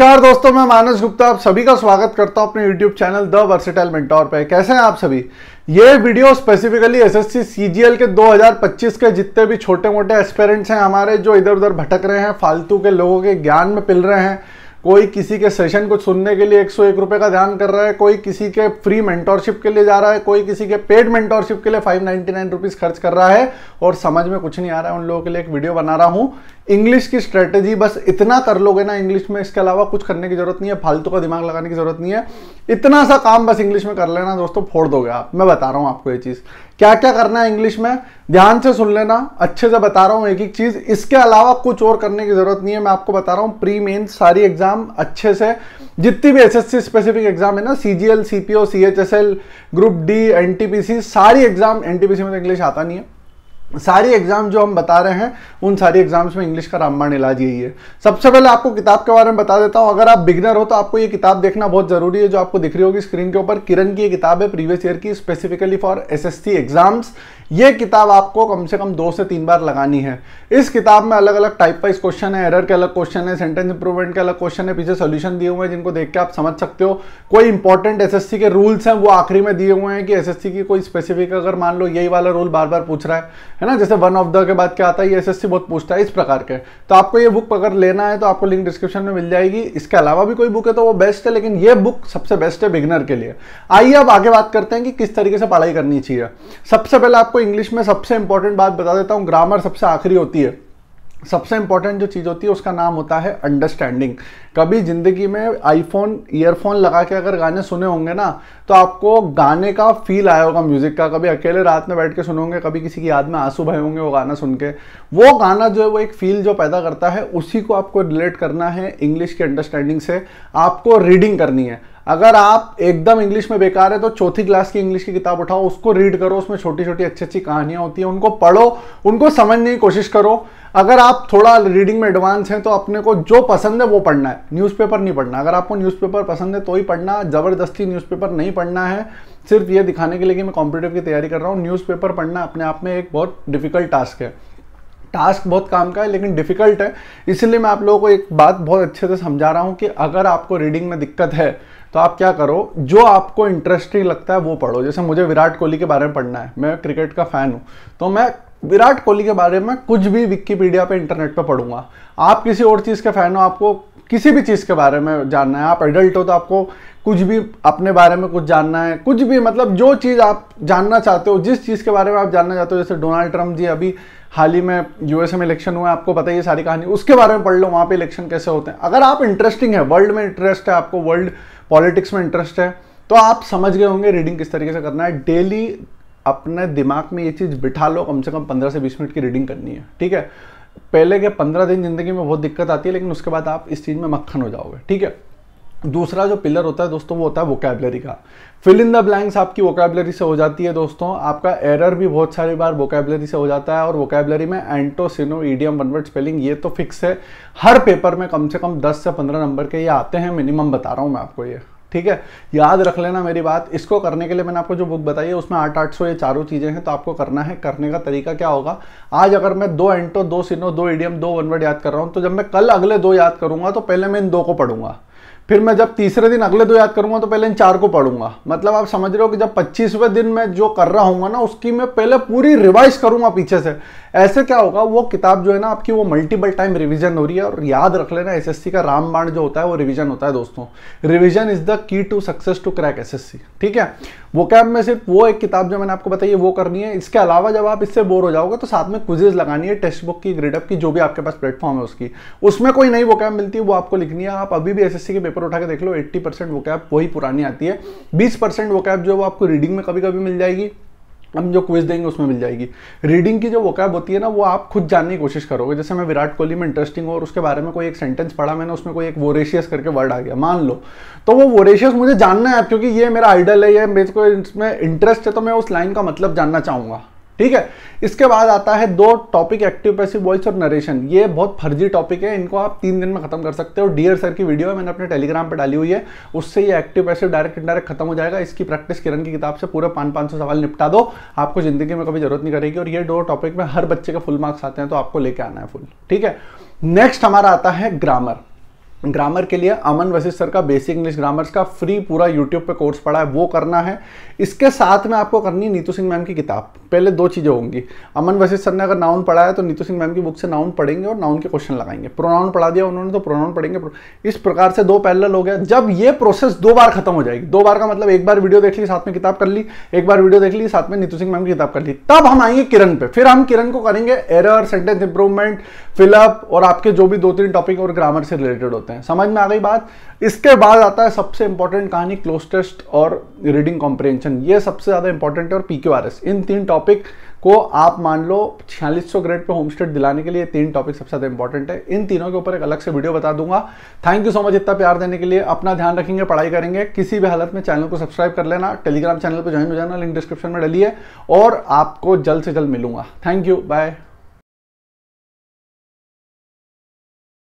नमस्कार दोस्तों मैं मानस गुप्ता आप सभी का स्वागत करता हूं अपने YouTube channel the versatile mentor पे कैसे हैं आप सभी ये वीडियो स्पेसिफिकली एसएससी सीजीएल के 2025 के जितने भी छोटे मोटे एस्पेरेंट्स हैं हमारे जो इधर उधर भटक रहे हैं फालतू के लोगों के ज्ञान में पिल रहे हैं कोई किसी के सेशन को सुनने के लिए एक सौ का ध्यान कर रहा है कोई किसी के फ्री मेंटोरशिप के लिए जा रहा है कोई किसी के पेड मेंटोरशिप के लिए फाइव नाइन्टी नाइन रुपीज़ खर्च कर रहा है और समझ में कुछ नहीं आ रहा है उन लोगों के लिए एक वीडियो बना रहा हूँ इंग्लिश की स्ट्रेटेजी बस इतना कर लोगे ना इंग्लिश में इसके अलावा कुछ करने की जरूरत नहीं है फालतू का दिमाग लगाने की जरूरत नहीं है इतना सा काम बस इंग्लिश में कर लेना दोस्तों फोड़ दोगे आप मैं बता रहा हूँ आपको ये चीज़ क्या क्या करना है इंग्लिश में ध्यान से सुन लेना अच्छे से बता रहा हूँ एक एक चीज़ इसके अलावा कुछ और करने की ज़रूरत नहीं है मैं आपको बता रहा हूँ प्री मेन सारी एग्जाम अच्छे से जितनी भी एस स्पेसिफिक एग्जाम है ना C G L C P O C H S L group D N T P C सारी exam N T P C में इंग्लिश तो आता नहीं है सारी एग्जाम जो हम बता रहे हैं उन सारी एग्जाम्स में इंग्लिश का रामबाण इलाज यही है सबसे पहले आपको किताब के बारे में बता देता हूं अगर आप बिगनर हो तो आपको ये किताब देखना बहुत जरूरी है जो आपको दिख रही होगी स्क्रीन के ऊपर किरण की ये किताब है प्रीवियस ईयर की स्पेसिफिकली फॉर एसएससी एग्जाम्स ये किताब आपको कम से कम दो से तीन बार लगानी है इस किताब में अलग अलग टाइप वाइज क्वेश्चन है एरर के अलग क्वेश्चन है सेंटेंस इंप्रूवमेंट के अलग क्वेश्चन है पीछे सोल्यूशन दिए हुए हैं जिनको देख के आप समझ सकते हो कोई इंपॉर्टेंट सी के रूल्स हैं वो आखिरी में दिए हुए हैं कि सी की कोई स्पेसिफिक अगर मान लो यही वाला रूल बार बार पूछ रहा है है ना जैसे वन ऑफ द के बाद क्या आता है ये एसएससी बहुत पूछता है इस प्रकार के तो आपको ये बुक अगर लेना है तो आपको लिंक डिस्क्रिप्शन में मिल जाएगी इसके अलावा भी कोई बुक है तो वो बेस्ट है लेकिन ये बुक सबसे बेस्ट है बिगनर के लिए आइए अब आगे बात करते हैं कि किस तरीके से पढ़ाई करनी चाहिए सबसे पहले आपको इंग्लिश में सबसे इंपॉर्टेंट बात बता देता हूँ ग्रामर सबसे आखिरी होती है सबसे इंपॉर्टेंट जो चीज़ होती है उसका नाम होता है अंडरस्टैंडिंग कभी ज़िंदगी में आईफोन ईयरफोन लगा के अगर गाने सुने होंगे ना तो आपको गाने का फील आया होगा म्यूज़िक का कभी अकेले रात में बैठ के सुने होंगे कभी किसी की याद में आंसू भरे होंगे वो गाना सुन के वो गाना जो है वो एक फ़ील जो पैदा करता है उसी को आपको रिलेट करना है इंग्लिश की अंडरस्टैंडिंग से आपको रीडिंग करनी है अगर आप एकदम इंग्लिश में बेकार है तो चौथी क्लास की इंग्लिश की किताब उठाओ उसको रीड करो उसमें छोटी छोटी अच्छी अच्छी कहानियां होती हैं उनको पढ़ो उनको समझने की कोशिश करो अगर आप थोड़ा रीडिंग में एडवांस हैं तो अपने को जो पसंद है वो पढ़ना है न्यूज़पेपर नहीं पढ़ना अगर आपको न्यूज़पेपर पसंद है तो ही पढ़ना ज़बरदस्ती न्यूज़पेपर नहीं पढ़ना है सिर्फ ये दिखाने के लिए कि मैं कॉम्पिटेटिव की तैयारी कर रहा हूँ न्यूज़पेपर पढ़ना अपने आप में एक बहुत डिफिकल्ट टास्क है टास्क बहुत काम का है लेकिन डिफ़िकल्ट है इसलिए मैं आप लोगों को एक बात बहुत अच्छे से समझा रहा हूँ कि अगर आपको रीडिंग में दिक्कत है तो आप क्या करो जो आपको इंटरेस्टिंग लगता है वो पढ़ो जैसे मुझे विराट कोहली के बारे में पढ़ना है मैं क्रिकेट का फ़ैन हूँ तो मैं विराट कोहली के बारे में कुछ भी विकीपीडिया पे इंटरनेट पे पढ़ूंगा आप किसी और चीज़ के फ़ैन हो आपको किसी भी चीज़ के बारे में जानना है आप एडल्ट हो तो आपको कुछ भी अपने बारे में कुछ जानना है कुछ भी मतलब जो चीज़ आप जानना चाहते हो जिस चीज़ के बारे में आप जानना चाहते हो जैसे डोनाल्ड ट्रंप जी अभी हाल ही में यूएसए में इलेक्शन हुआ है आपको पता ही है सारी कहानी उसके बारे में पढ़ लो वहाँ पे इलेक्शन कैसे होते हैं अगर आप इंटरेस्टिंग है वर्ल्ड में इंटरेस्ट है आपको वर्ल्ड पॉलिटिक्स में इंटरेस्ट है तो आप समझ गए होंगे रीडिंग किस तरीके से करना है डेली अपने दिमाग में ये चीज़ बिठा लो कम से कम पंद्रह से बीस मिनट की रीडिंग करनी है ठीक है पहले के पंद्रह दिन जिंदगी में बहुत दिक्कत आती है लेकिन उसके बाद आप इस चीज़ में मक्खन हो जाओगे ठीक है दूसरा जो पिलर होता है दोस्तों वो होता है वोकेबलरी का फिल इन द ब्लैंक्स आपकी वोकेबलरी से हो जाती है दोस्तों आपका एरर भी बहुत सारी बार वोकेबलरी से हो जाता है और वोकेबलरी में एंटोसिनो ईडियम वन वर्ड स्पेलिंग ये तो फिक्स है हर पेपर में कम से कम 10 से 15 नंबर के ये आते हैं मिनिमम बता रहा हूँ मैं आपको ये ठीक है याद रख लेना मेरी बात इसको करने के लिए मैंने आपको जो बुक बताई है उसमें आठ आठ सौ ये चारों चीज़ें हैं तो आपको करना है करने का तरीका क्या होगा आज अगर मैं दो एंटो दो सिनो दो ईडियम दो वनवर्ड याद कर रहा हूँ तो जब मैं कल अगले दो याद करूंगा तो पहले मैं इन दो को पढ़ूंगा फिर मैं जब तीसरे दिन अगले दो याद करूंगा तो पहले इन चार को पढ़ूंगा मतलब आप समझ रहे हो कि जब पच्चीसवें दिन मैं जो कर रहा हूँ ना उसकी मैं पहले पूरी रिवाइज करूंगा पीछे से ऐसे क्या होगा वो किताब जो है ना आपकी वो मल्टीपल टाइम रिवीजन हो रही है और याद रख लेना एसएससी का रामबाण जो होता है वो रिविजन होता है दोस्तों revision is the key to success to crack SSC ठीक है वो कैब में सिर्फ वो एक किताब जो मैंने आपको बताई है वो करनी है इसके अलावा जब आप इससे बोर हो जाओगे तो साथ में क्विजेज लगानी है टेक्स्ट बुक की ग्रेडअप की जो भी आपके पास प्लेटफॉर्म है उसकी उसमें कोई नई वो कैब मिलती है वो आपको लिखनी है आप अभी भी एस के पेपर उठा के देख लो एट्टी परसेंट वो कैब वही पुरानी आती है बीस परसेंट वो कैब जो है वो आपको रीडिंग में कभी कभी मिल जाएगी हम जो क्विज देंगे उसमें मिल जाएगी रीडिंग की जो वक़ैब होती है ना वो आप खुद जानने की कोशिश करोगे जैसे मैं विराट कोहली में इंटरेस्टिंग हूँ और उसके बारे में कोई एक सेंटेंस पढ़ा मैंने उसमें कोई एक वोरेशियस करके वर्ड आ गया मान लो तो वो वोरेशियस मुझे जानना है क्योंकि ये मेरा आइडल है ये मेरे को इसमें इंटरेस्ट है तो मैं उस लाइन का मतलब जानना चाहूँगा ठीक है इसके बाद आता है दो टॉपिक एक्टिव पैसिव वॉइस और नरेशन ये बहुत फर्जी टॉपिक है इनको आप तीन दिन में खत्म कर सकते हो डियर सर की वीडियो है मैंने अपने टेलीग्राम पर डाली हुई है उससे ये एक्टिव पैसिव डायरेक्ट इंडायरेक्ट खत्म हो जाएगा इसकी प्रैक्टिस किरण की किताब से पूरा पाँच पाँच सवाल निपटा दो आपको जिंदगी में कभी जरूरत नहीं करेगी और ये दो टॉपिक में हर बच्चे के फुल मार्क्स आते हैं तो आपको लेके आना है फुल ठीक है नेक्स्ट हमारा आता है ग्रामर ग्रामर के लिए अमन वशिष्ठ सर का बेसिक इंग्लिश ग्रामर्स का फ्री पूरा यूट्यूब पे कोर्स पढ़ा है वो करना है इसके साथ में आपको करनी है नीतू सिंह मैम की किताब पहले दो चीज़ें होंगी अमन वशिष्ठ सर ने अगर नाउन पढ़ा है तो नीतू सिंह मैम की बुक से नाउन पढ़ेंगे और नाउन के क्वेश्चन लगाएंगे प्रोनाउन पढ़ा दिया उन्होंने तो प्रोनाउन पढ़ेंगे इस प्रकार से दो पैनल हो गया जब ये प्रोसेस दो बार खत्म हो जाएगी दो बार का मतलब एक बार वीडियो देख ली साथ में किताब कर ली एक बार वीडियो देख ली साथ में नीतू सिंह मैम की किताब कर ली तब हम आएंगे किरण पर फिर हम किरण को करेंगे एरर सेंटेंस इंप्रूवमेंट फिलअप और आपके जो भी दो तीन टॉपिक और ग्रामर से रिलेटेड होते होते हैं समझ में आ गई बात इसके बाद आता है सबसे इंपॉर्टेंट कहानी क्लोज टेस्ट और रीडिंग कॉम्प्रिहेंशन ये सबसे ज़्यादा इंपॉर्टेंट है और पी इन तीन टॉपिक को आप मान लो छियालीस ग्रेड पे होम स्टेट दिलाने के लिए तीन टॉपिक सबसे ज़्यादा इंपॉर्टेंट है इन तीनों के ऊपर एक अलग से वीडियो बता दूंगा थैंक यू सो मच इतना प्यार देने के लिए अपना ध्यान रखेंगे पढ़ाई करेंगे किसी भी हालत में चैनल को सब्सक्राइब कर लेना टेलीग्राम चैनल पर ज्वाइन हो जाना लिंक डिस्क्रिप्शन में डली है और आपको जल्द से जल्द मिलूंगा थैंक यू बाय